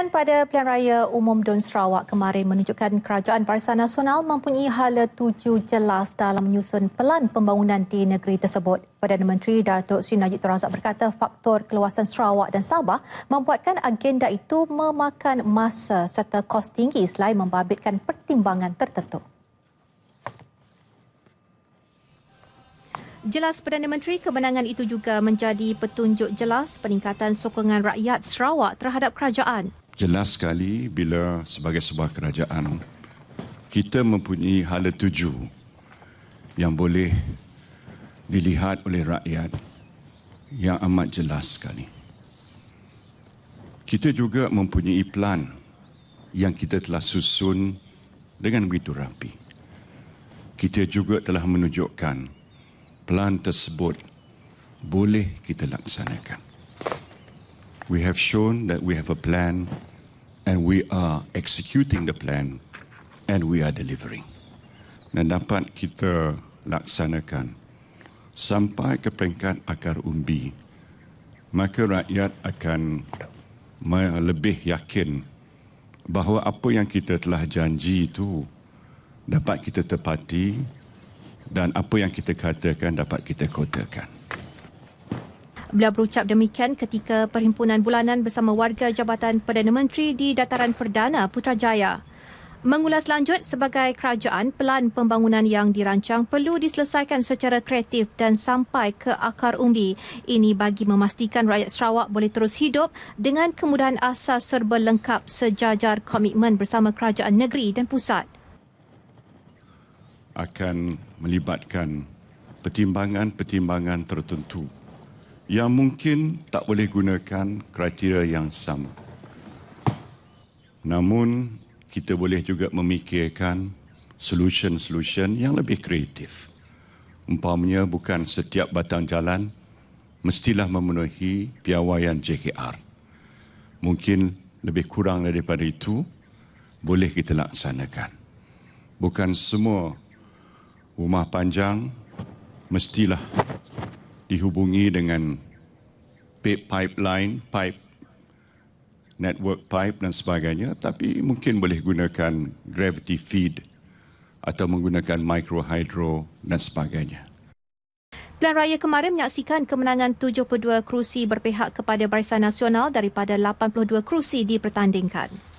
Dan pada pilihan raya umum Don Sarawak kemarin menunjukkan kerajaan Barisan Nasional mempunyai hala tuju jelas dalam menyusun pelan pembangunan di negeri tersebut. Perdana Menteri Datuk Sri Najib Razak berkata faktor keluasan Sarawak dan Sabah membuatkan agenda itu memakan masa serta kos tinggi selain membabitkan pertimbangan tertentu. Jelas Perdana Menteri, kemenangan itu juga menjadi petunjuk jelas peningkatan sokongan rakyat Sarawak terhadap kerajaan jelas sekali bila sebagai sebuah kerajaan kita mempunyai hala tuju yang boleh dilihat oleh rakyat yang amat jelas sekali. Kita juga mempunyai plan yang kita telah susun dengan begitu rapi. Kita juga telah menunjukkan plan tersebut boleh kita laksanakan. We have shown that we have a plan and we are executing the plan and we are delivering dan dapat kita laksanakan sampai ke peringkat akar umbi maka rakyat akan lebih yakin bahawa apa yang kita telah janji itu dapat kita tepati dan apa yang kita katakan dapat kita kotakan Beliau berucap demikian ketika perhimpunan bulanan bersama warga Jabatan Perdana Menteri di Dataran Perdana Putrajaya. Mengulas lanjut sebagai kerajaan, pelan pembangunan yang dirancang perlu diselesaikan secara kreatif dan sampai ke akar umbi. Ini bagi memastikan rakyat Sarawak boleh terus hidup dengan kemudahan asas serba lengkap sejajar komitmen bersama kerajaan negeri dan pusat. Akan melibatkan pertimbangan-pertimbangan tertentu yang mungkin tak boleh gunakan kriteria yang sama. Namun, kita boleh juga memikirkan solution-solution yang lebih kreatif. Umpamanya bukan setiap batang jalan mestilah memenuhi piawaian JKR. Mungkin lebih kurang daripada itu boleh kita laksanakan. Bukan semua rumah panjang mestilah dihubungi dengan pipeline, pipe, network pipe dan sebagainya, tapi mungkin boleh gunakan gravity feed atau menggunakan micro hydro dan sebagainya. Pilihan raya kemarin menyaksikan kemenangan 72 kerusi berpihak kepada Barisan Nasional daripada 82 kerusi dipertandingkan.